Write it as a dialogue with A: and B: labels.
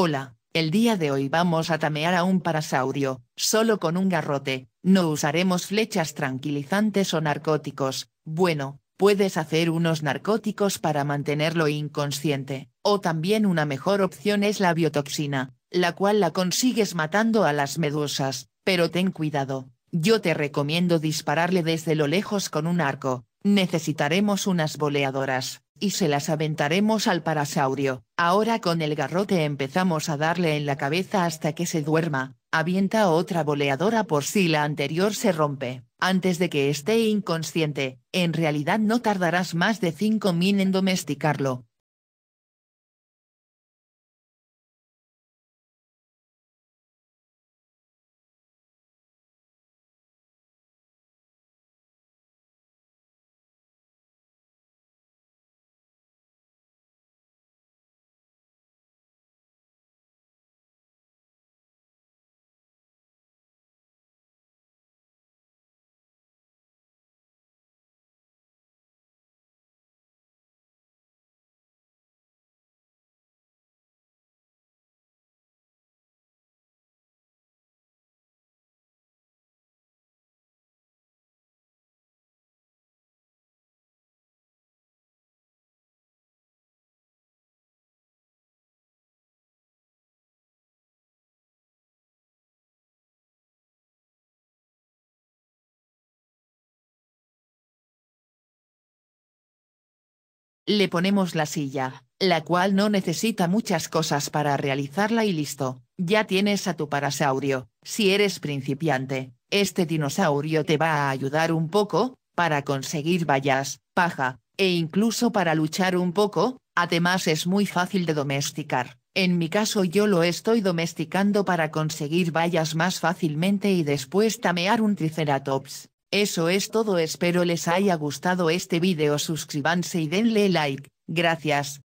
A: Hola, el día de hoy vamos a tamear a un parasaurio, solo con un garrote, no usaremos flechas tranquilizantes o narcóticos, bueno, puedes hacer unos narcóticos para mantenerlo inconsciente, o también una mejor opción es la biotoxina, la cual la consigues matando a las medusas, pero ten cuidado, yo te recomiendo dispararle desde lo lejos con un arco, necesitaremos unas boleadoras y se las aventaremos al parasaurio. Ahora con el garrote empezamos a darle en la cabeza hasta que se duerma, avienta otra boleadora por si la anterior se rompe. Antes de que esté inconsciente, en realidad no tardarás más de 5 min en domesticarlo, le ponemos la silla, la cual no necesita muchas cosas para realizarla y listo, ya tienes a tu parasaurio, si eres principiante, este dinosaurio te va a ayudar un poco, para conseguir vallas, paja, e incluso para luchar un poco, además es muy fácil de domesticar. En mi caso yo lo estoy domesticando para conseguir vallas más fácilmente y después tamear un triceratops. Eso es todo espero les haya gustado este vídeo suscríbanse y denle like, gracias.